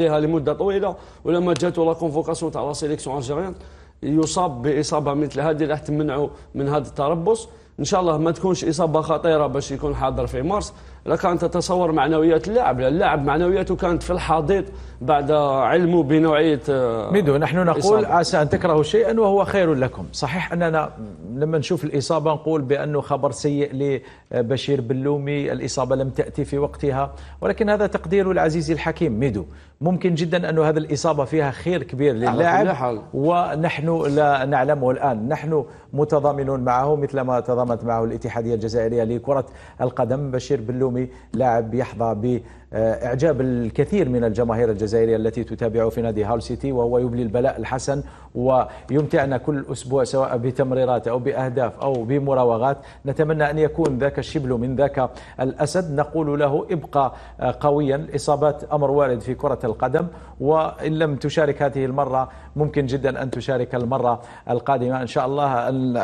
عليها لمده طويله ولما جاتو لا كونفوكاسيون تاع لا سيليكسيون الجيريان يصاب باصابه مثل هذه راح تمنعه من هذا التربص ان شاء الله ما تكونش اصابه خطيره باش يكون حاضر في مارس لك أن تتصور معنويات اللاعب اللاعب معنوياته كانت في الحضيض بعد علمه بنوعيه آه، ميدو نحن نقول عسى ان تكرهوا شيئا وهو خير لكم صحيح اننا لما نشوف الاصابه نقول بانه خبر سيء لبشير بلومي الاصابه لم تاتي في وقتها ولكن هذا تقدير العزيز الحكيم ميدو ممكن جدا أن هذه الإصابة فيها خير كبير للاعب ونحن لا نعلمه الآن نحن متضامنون معه مثل ما تضامنت معه الاتحادية الجزائرية لكرة القدم بشير بلومي اليومي لاعب يحظى باعجاب الكثير من الجماهير الجزائريه التي تتابعه في نادي هال سيتي وهو يبلي البلاء الحسن ويمتعنا كل اسبوع سواء بتمريرات او باهداف او بمراوغات نتمنى ان يكون ذاك الشبل من ذاك الاسد نقول له ابقى قويا الاصابات امر وارد في كره القدم وان لم تشارك هذه المره ممكن جدا ان تشارك المره القادمه ان شاء الله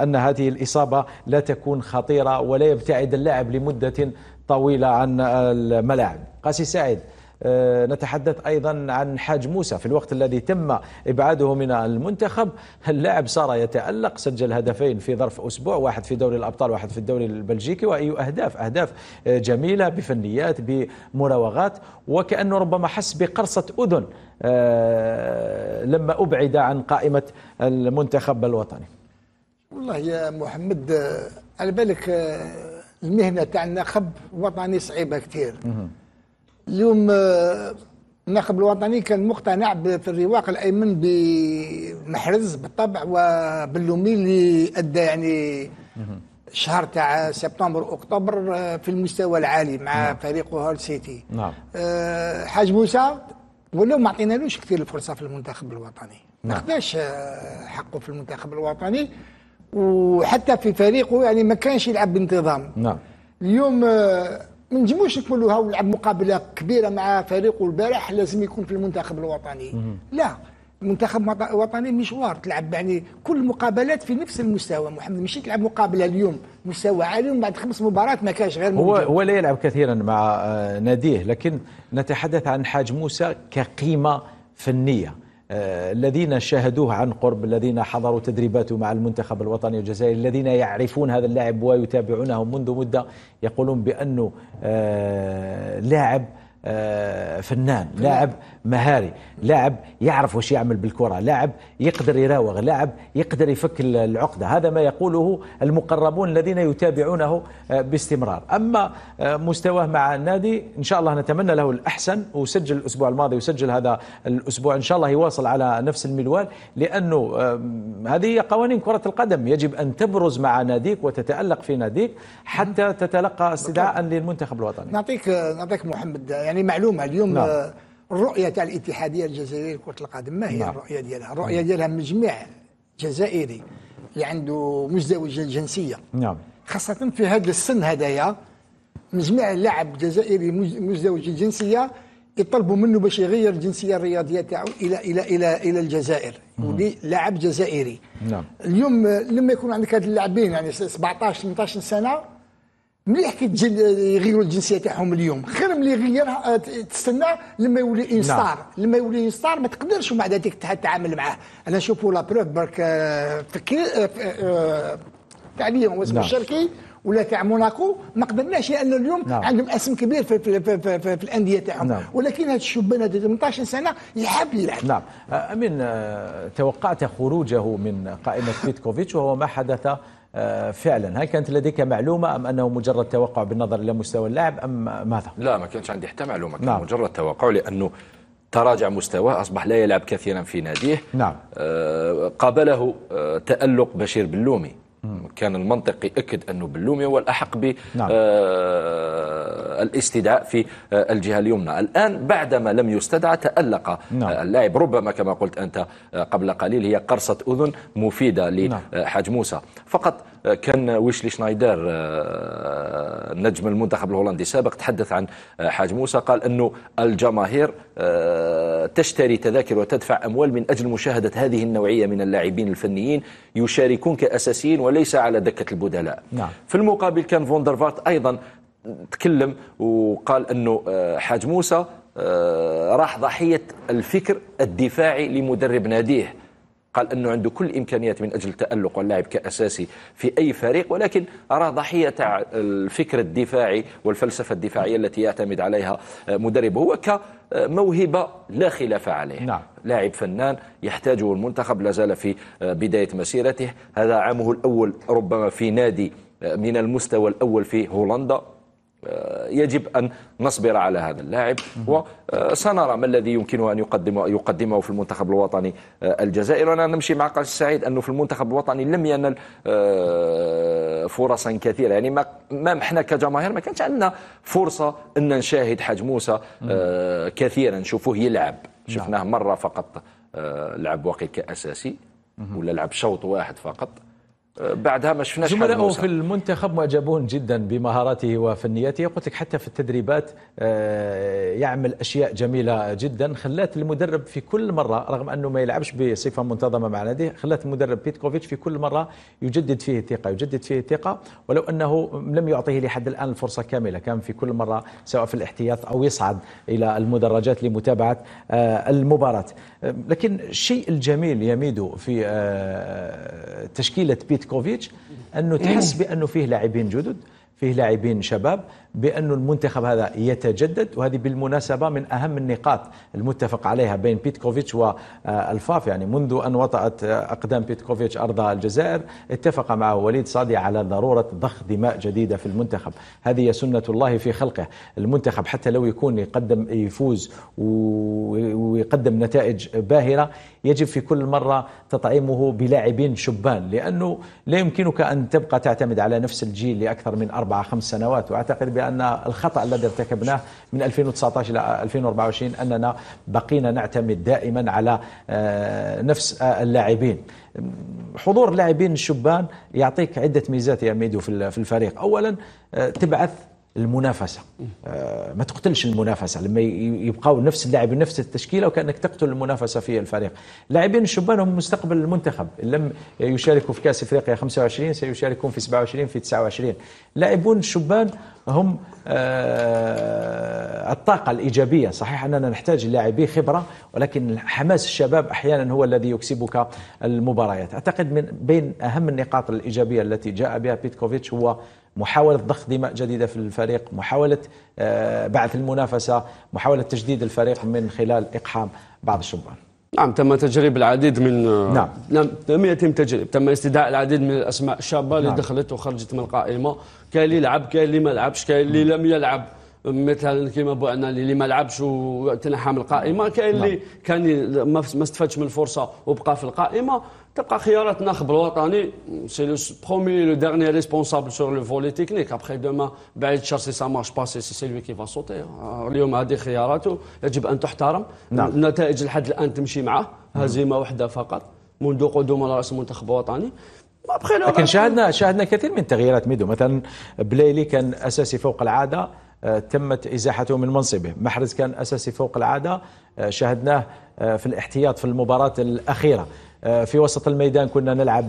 ان هذه الاصابه لا تكون خطيره ولا يبتعد اللاعب لمده طويلة عن الملاعب قاسي سعيد آه، نتحدث ايضا عن حاج موسى في الوقت الذي تم ابعاده من المنتخب اللاعب صار يتالق سجل هدفين في ظرف اسبوع واحد في دوري الابطال واحد في الدوري البلجيكي واي اهداف اهداف آه، جميله بفنيات بمراوغات وكانه ربما حس بقرصه اذن آه، لما ابعد عن قائمه المنتخب الوطني والله يا محمد على بالك المهنه تاع النخب الوطني صعيبه كثير اليوم آه، النخب الوطني كان مقتنع في الرواق الايمن بمحرز بالطبع وباللومي اللي ادى يعني الشهر تاع سبتمبر اكتوبر آه، في المستوى العالي مع نعم. فريقه هول سيتي نعم آه، حاج موسى ولو ما عطينالوش كثير الفرصه في المنتخب الوطني ما خداش نعم. حقه في المنتخب الوطني وحتى في فريقه يعني ما كانش يلعب بانتظام نعم اليوم آه، ما نجموش نقولوا هاو لعب مقابله كبيره مع فريقه البارح لازم يكون في المنتخب الوطني مم. لا المنتخب الوطني مشوار تلعب يعني كل المقابلات في نفس المستوى محمد ماشي تلعب مقابله اليوم مستوى عالي ومن بعد خمس مباريات ما كانش غير هو هو لا يلعب كثيرا مع آه، ناديه لكن نتحدث عن حاج موسى كقيمه فنيه آه، الذين شاهدوه عن قرب الذين حضروا تدريباته مع المنتخب الوطني الجزائري الذين يعرفون هذا اللاعب ويتابعونه منذ مدة يقولون بأنه آه، لاعب آه، فنان لاعب مهاري لاعب يعرف وش يعمل بالكرة لاعب يقدر يراوغ لاعب يقدر يفك العقدة هذا ما يقوله المقربون الذين يتابعونه آه، باستمرار أما آه، مستواه مع النادي إن شاء الله نتمنى له الأحسن وسجل الأسبوع الماضي وسجل هذا الأسبوع إن شاء الله يواصل على نفس المنوال لأنه هذه قوانين كرة القدم يجب أن تبرز مع ناديك وتتألق في ناديك حتى تتلقى استدعاء للمنتخب الوطني نعطيك نعطيك محمد يعني معلومه اليوم نعم. آه، الرؤيه تاع الاتحاديه الجزائريه لكره القدم ما هي نعم. الرؤيه ديالها؟ الرؤيه ديالها من جميع جزائري اللي عنده مزدوج الجنسيه نعم خاصه في هذا السن هذايا من جميع اللاعب الجزائري مزدوج الجنسيه يطلبوا منه باش يغير الجنسيه الرياضيه تاعو الى الى الى الى الجزائر يولي نعم. لاعب جزائري نعم اليوم آه، لما يكون عندك هاد اللاعبين يعني 17 18 سنه مليح كي تجي يغيروا الجنسيه تاعهم اليوم خير ملي يغيرها آه، تستنى لما يولي اون نعم. ستار لما يولي اون ستار ما تقدرش ومع ذلك تتعامل معاه انا نشوفوا لا بروف برك آه، فكري تاع آه، اليوم واسمه الشركي نعم. ولا تاع موناكو ما قدرناش لان يعني اليوم نعم. عندهم اسم كبير في, في, في, في, في الانديه تاعهم نعم. ولكن هذا الشبان هذا 18 سنه يحب يلعب نعم امين توقعت خروجه من قائمه بيتكوفيتش وهو ما حدث آه، فعلا هل كانت لديك معلومة أم أنه مجرد توقع بالنظر إلى مستوى اللاعب أم ماذا؟ لا ما كانش عندي حتى معلومة كان نعم. مجرد توقع لأنه تراجع مستواه أصبح لا يلعب كثيرا في ناديه نعم. آه، قابله آه، تألق بشير بلومي كان المنطق يأكد أنه بلومي هو الأحق نعم. آه، الاستدعاء في آه، الجهة اليمنى الآن بعدما لم يستدعى تألق نعم. آه، اللاعب ربما كما قلت أنت قبل قليل هي قرصة أذن مفيدة لحاج نعم. موسى فقط كان ويشلي شنايدر نجم المنتخب الهولندي السابق تحدث عن حاج موسى قال أنه الجماهير تشتري تذاكر وتدفع أموال من أجل مشاهدة هذه النوعية من اللاعبين الفنيين يشاركون كأساسيين وليس على دكة البدلاء نعم. في المقابل كان فوندرفارت أيضا تكلم وقال أنه آه، حاج موسى آه، راح ضحية الفكر الدفاعي لمدرب ناديه قال انه عنده كل الامكانيات من اجل التالق واللعب كاساسي في اي فريق ولكن راه ضحيه تاع الفكر الدفاعي والفلسفه الدفاعيه التي يعتمد عليها مدربه هو كموهبه لا خلاف عليه نعم. لاعب فنان يحتاجه المنتخب لا زال في بدايه مسيرته هذا عامه الاول ربما في نادي من المستوى الاول في هولندا آه، يجب أن نصبر على هذا اللاعب وسنرى آه، ما الذي يمكنه أن يقدمه, يقدمه في المنتخب الوطني آه، الجزائري وأنا نمشي مع قاسم السعيد أنه في المنتخب الوطني لم ينل فرصا كثيرة يعني ما, ما احنا كجماهير ما كانش عندنا فرصة أن نشاهد حاج موسى كثيرا نشوفوه يلعب نعم. شفناه مرة فقط لعب وقت كأساسي ولا لعب شوط واحد فقط بعدها ما شفناش زملائه في المنتخب معجبون جدا بمهاراته وفنياته قلت لك حتى في التدريبات آه، يعمل اشياء جميله جدا خلات المدرب في كل مره رغم انه ما يلعبش بصفه منتظمه مع ناديه خلات المدرب بيتكوفيتش في كل مره يجدد فيه الثقه يجدد فيه الثقه ولو انه لم يعطيه لحد الان الفرصه كامله كان في كل مره سواء في الاحتياط او يصعد الى المدرجات لمتابعه آه، المباراه آه، لكن الشيء الجميل يميدو في تشكيله بيتكوفيتش إفكوفيتش أنه تحس إيه. بأنه فيه لاعبين جدد فيه لاعبين شباب بأن المنتخب هذا يتجدد وهذه بالمناسبة من أهم النقاط المتفق عليها بين بيتكوفيتش والفاف آه، يعني منذ أن وطأت آه، أقدام بيتكوفيتش أرض الجزائر اتفق مع وليد صادي على ضرورة ضخ دماء جديدة في المنتخب هذه سنة الله في خلقه المنتخب حتى لو يكون يقدم يفوز ويقدم نتائج باهرة يجب في كل مرة تطعيمه بلاعبين شبان لأنه لا يمكنك أن تبقى تعتمد على نفس الجيل لأكثر من أربع أربعة خمس سنوات وأعتقد بأن الخطأ الذي ارتكبناه من 2019 إلى 2024 أننا بقينا نعتمد دائما على آه، نفس آه، اللاعبين حضور لاعبين الشبان يعطيك عدة ميزات يا ميدو في الفريق أولا آه، تبعث المنافسه آه ما تقتلش المنافسه لما يبقاو نفس اللاعبين نفس التشكيله وكانك تقتل المنافسه في الفريق لاعبين الشبان هم مستقبل المنتخب إن لم يشاركوا في كاس افريقيا 25 سيشاركون في 27 في 29 لاعبون الشبان هم آه الطاقه الايجابيه صحيح اننا نحتاج لاعبي خبره ولكن حماس الشباب احيانا هو الذي يكسبك المباريات اعتقد من بين اهم النقاط الايجابيه التي جاء بها بيتكوفيتش هو محاولة ضخ دماء جديدة في الفريق محاولة آه، بعث المنافسة محاولة تجديد الفريق من خلال إقحام بعض الشبان نعم تم تجريب العديد من نعم لم نعم، يتم تجريب تم استدعاء العديد من الاسماء الشابه اللي نعم. دخلت وخرجت من القائمه كاين اللي لعب كاين اللي ما لعبش كاين اللي لم يلعب مثلا كيما بوعنا اللي ما لعبش وتنحى من القائمه كاين اللي نعم. كان ما استفادش من الفرصه وبقى في القائمه تبقى خيارات الناخب الوطني سي لو برومي لو ديرني ريسبونسابل سور لو فولي تكنيك ابخي دوما بعيد شر سي سا مارش با سي سي لوي كي فا سوتي اليوم هذه خياراته يجب ان تحترم نعم. النتائج لحد الان تمشي معه هزيمه نعم. واحده فقط منذ قدوم راس المنتخب الوطني لكن شاهدنا شاهدنا كثير من تغييرات ميدو مثلا بلايلي كان اساسي فوق العاده آه، تمت ازاحته من منصبه، محرز كان اساسي فوق العاده آه، شاهدناه آه، في الاحتياط في المباراه الاخيره في وسط الميدان كنا نلعب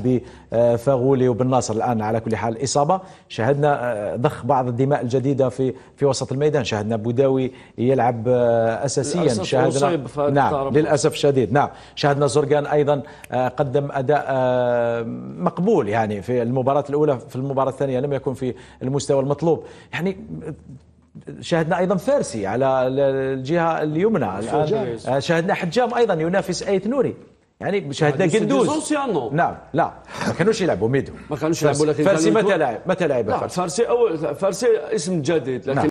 بفاغولي وبالناصر الان على كل حال اصابه شاهدنا ضخ بعض الدماء الجديده في في وسط الميدان شاهدنا بوداوي يلعب اساسيا شاهدنا نعم للاسف الشديد نعم شاهدنا زرقان ايضا قدم اداء مقبول يعني في المباراه الاولى في المباراه الثانيه لم يكن في المستوى المطلوب يعني شاهدنا ايضا فارسي على الجهه اليمنى شاهدنا حجام ايضا ينافس ايت نوري يعني شاهدنا قندوز نعم. نعم لا ما كانوش يلعبوا ميدو ما كانوش يلعبوا لكن فارسي متى لعب متى لعب فارسي اول فارسي اسم جديد لكن نعم.